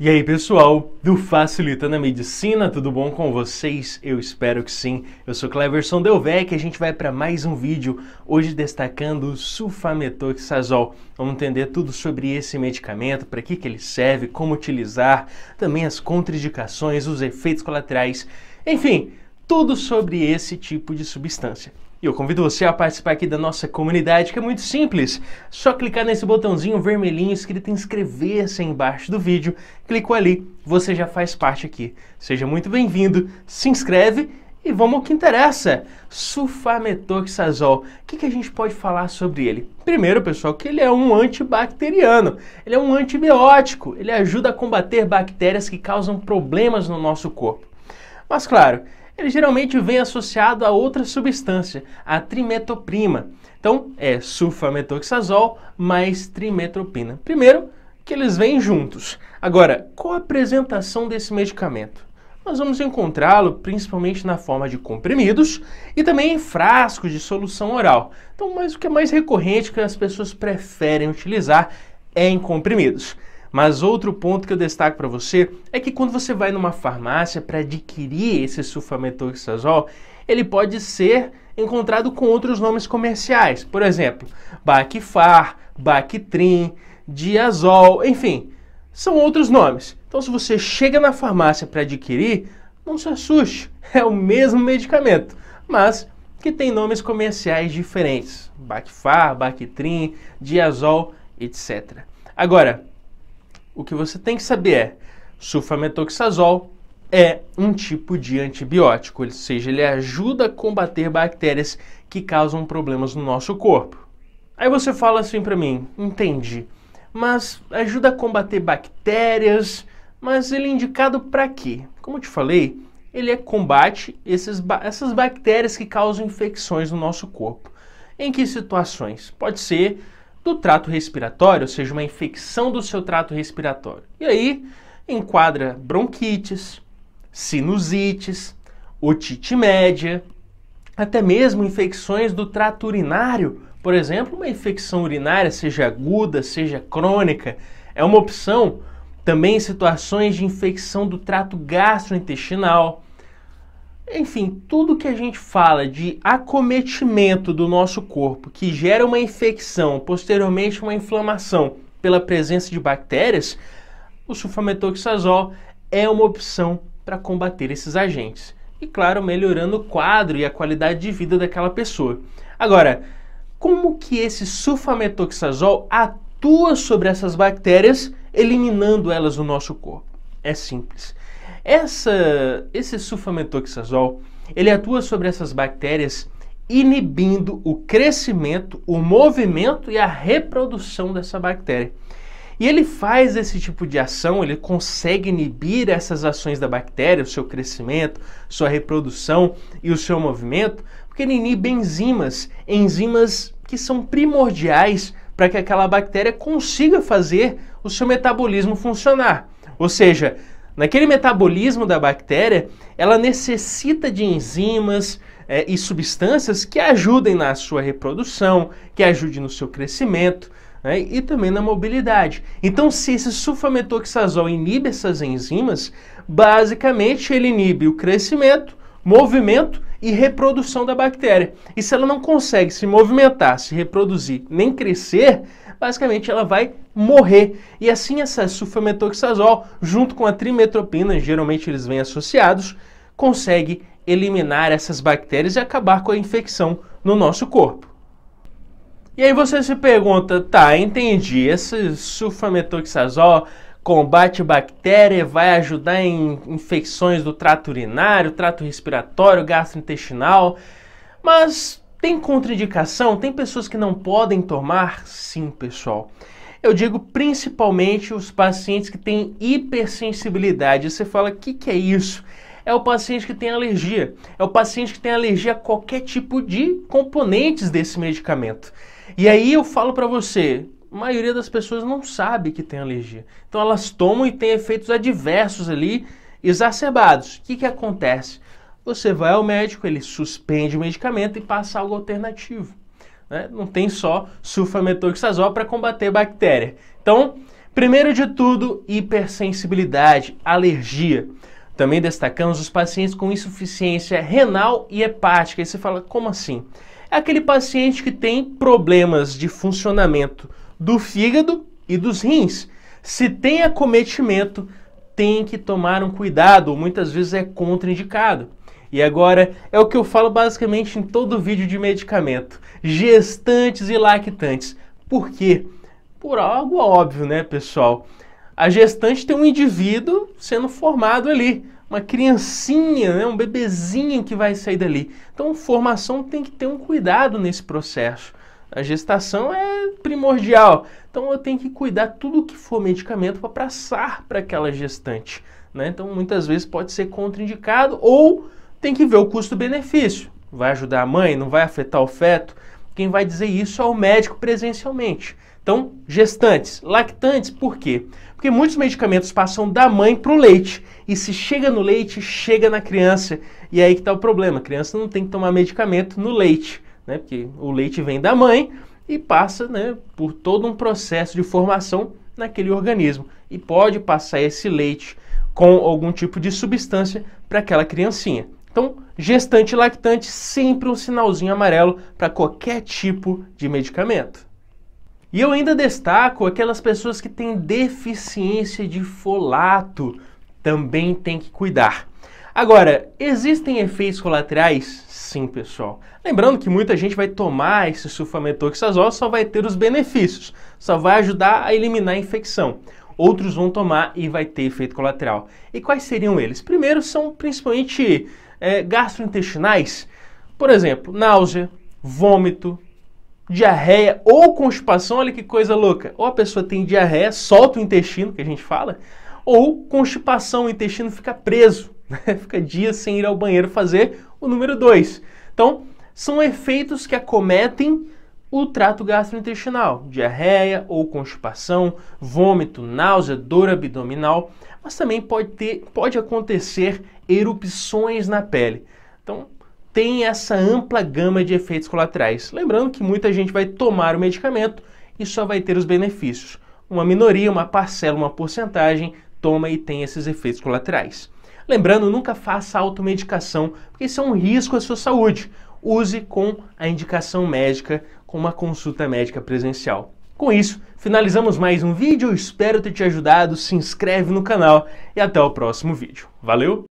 E aí pessoal do Facilitando a Medicina, tudo bom com vocês? Eu espero que sim. Eu sou Cleverson Delvec e a gente vai para mais um vídeo, hoje destacando o sulfametoxazol. Vamos entender tudo sobre esse medicamento, para que, que ele serve, como utilizar, também as contraindicações, os efeitos colaterais, enfim, tudo sobre esse tipo de substância. E eu convido você a participar aqui da nossa comunidade, que é muito simples. Só clicar nesse botãozinho vermelhinho escrito inscrever-se embaixo do vídeo. Clicou ali, você já faz parte aqui. Seja muito bem-vindo, se inscreve e vamos ao que interessa. Sulfametoxazol. O que, que a gente pode falar sobre ele? Primeiro, pessoal, que ele é um antibacteriano. Ele é um antibiótico. Ele ajuda a combater bactérias que causam problemas no nosso corpo. Mas claro, ele geralmente vem associado a outra substância, a trimetoprima. Então, é sulfametoxazol mais trimetopina. Primeiro, que eles vêm juntos. Agora, qual a apresentação desse medicamento? Nós vamos encontrá-lo principalmente na forma de comprimidos e também em frascos de solução oral. Então, mas o que é mais recorrente que as pessoas preferem utilizar é em comprimidos. Mas outro ponto que eu destaco para você é que quando você vai numa farmácia para adquirir esse sulfametoxazol, ele pode ser encontrado com outros nomes comerciais, por exemplo, Bacfar, Bactrim, Diazol, enfim, são outros nomes. Então se você chega na farmácia para adquirir, não se assuste, é o mesmo medicamento, mas que tem nomes comerciais diferentes, Bacfar, Bactrim, Diazol, etc. Agora, o que você tem que saber é: sulfametoxazol é um tipo de antibiótico, ou seja, ele ajuda a combater bactérias que causam problemas no nosso corpo. Aí você fala assim para mim: entendi, mas ajuda a combater bactérias, mas ele é indicado para quê? Como eu te falei, ele é combate esses, essas bactérias que causam infecções no nosso corpo. Em que situações? Pode ser do trato respiratório, ou seja, uma infecção do seu trato respiratório. E aí enquadra bronquites, sinusites, otite média, até mesmo infecções do trato urinário. Por exemplo, uma infecção urinária, seja aguda, seja crônica, é uma opção também em situações de infecção do trato gastrointestinal, enfim, tudo que a gente fala de acometimento do nosso corpo que gera uma infecção, posteriormente uma inflamação pela presença de bactérias, o sulfametoxazol é uma opção para combater esses agentes. E claro, melhorando o quadro e a qualidade de vida daquela pessoa. Agora, como que esse sulfametoxazol atua sobre essas bactérias, eliminando elas do nosso corpo? É simples. Essa, esse sulfametoxazol ele atua sobre essas bactérias inibindo o crescimento, o movimento e a reprodução dessa bactéria. E ele faz esse tipo de ação, ele consegue inibir essas ações da bactéria, o seu crescimento, sua reprodução e o seu movimento, porque ele inibe enzimas, enzimas que são primordiais para que aquela bactéria consiga fazer o seu metabolismo funcionar. Ou seja, Naquele metabolismo da bactéria, ela necessita de enzimas é, e substâncias que ajudem na sua reprodução, que ajudem no seu crescimento né, e também na mobilidade. Então, se esse sulfametoxazol inibe essas enzimas, basicamente ele inibe o crescimento, movimento e reprodução da bactéria. E se ela não consegue se movimentar, se reproduzir, nem crescer, basicamente ela vai morrer. E assim essa sulfametoxazol, junto com a trimetropina, geralmente eles vêm associados, consegue eliminar essas bactérias e acabar com a infecção no nosso corpo. E aí você se pergunta, tá, entendi, esse sulfametoxazol combate bactéria, vai ajudar em infecções do trato urinário, trato respiratório, gastrointestinal, mas tem contraindicação? Tem pessoas que não podem tomar? Sim, pessoal. Eu digo principalmente os pacientes que têm hipersensibilidade. Você fala, o que, que é isso? É o paciente que tem alergia. É o paciente que tem alergia a qualquer tipo de componentes desse medicamento. E aí eu falo para você, a maioria das pessoas não sabe que tem alergia. Então elas tomam e tem efeitos adversos ali, exacerbados. O que, que acontece? Você vai ao médico, ele suspende o medicamento e passa algo alternativo. Né? Não tem só sulfamethoxazol para combater bactéria. Então, primeiro de tudo, hipersensibilidade, alergia. Também destacamos os pacientes com insuficiência renal e hepática. E você fala, como assim? É aquele paciente que tem problemas de funcionamento do fígado e dos rins. Se tem acometimento, tem que tomar um cuidado, muitas vezes é contraindicado. E agora é o que eu falo basicamente em todo vídeo de medicamento: gestantes e lactantes. Por quê? Por algo óbvio, né, pessoal? A gestante tem um indivíduo sendo formado ali, uma criancinha, né, um bebezinho que vai sair dali. Então, formação tem que ter um cuidado nesse processo. A gestação é primordial. Então, eu tenho que cuidar tudo que for medicamento para passar para aquela gestante. Né? Então, muitas vezes pode ser contraindicado ou tem que ver o custo-benefício. Vai ajudar a mãe? Não vai afetar o feto? Quem vai dizer isso é o médico presencialmente. Então, gestantes, lactantes, por quê? Porque muitos medicamentos passam da mãe para o leite. E se chega no leite, chega na criança. E é aí que está o problema. A criança não tem que tomar medicamento no leite, né? Porque o leite vem da mãe e passa né, por todo um processo de formação naquele organismo. E pode passar esse leite com algum tipo de substância para aquela criancinha. Então, gestante e lactante, sempre um sinalzinho amarelo para qualquer tipo de medicamento. E eu ainda destaco aquelas pessoas que têm deficiência de folato, também tem que cuidar. Agora, existem efeitos colaterais? Sim, pessoal. Lembrando que muita gente vai tomar esse sulfametoxazol, só vai ter os benefícios, só vai ajudar a eliminar a infecção. Outros vão tomar e vai ter efeito colateral. E quais seriam eles? Primeiro são principalmente é, gastrointestinais, por exemplo, náusea, vômito, diarreia ou constipação, olha que coisa louca. Ou a pessoa tem diarreia, solta o intestino, que a gente fala, ou constipação, o intestino fica preso, né? fica dias sem ir ao banheiro fazer o número 2. Então, são efeitos que acometem o trato gastrointestinal, diarreia ou constipação, vômito, náusea, dor abdominal, mas também pode, ter, pode acontecer erupções na pele. Então, tem essa ampla gama de efeitos colaterais. Lembrando que muita gente vai tomar o medicamento e só vai ter os benefícios. Uma minoria, uma parcela, uma porcentagem toma e tem esses efeitos colaterais. Lembrando, nunca faça automedicação, porque isso é um risco à sua saúde. Use com a indicação médica, com uma consulta médica presencial. Com isso, finalizamos mais um vídeo, espero ter te ajudado, se inscreve no canal e até o próximo vídeo. Valeu!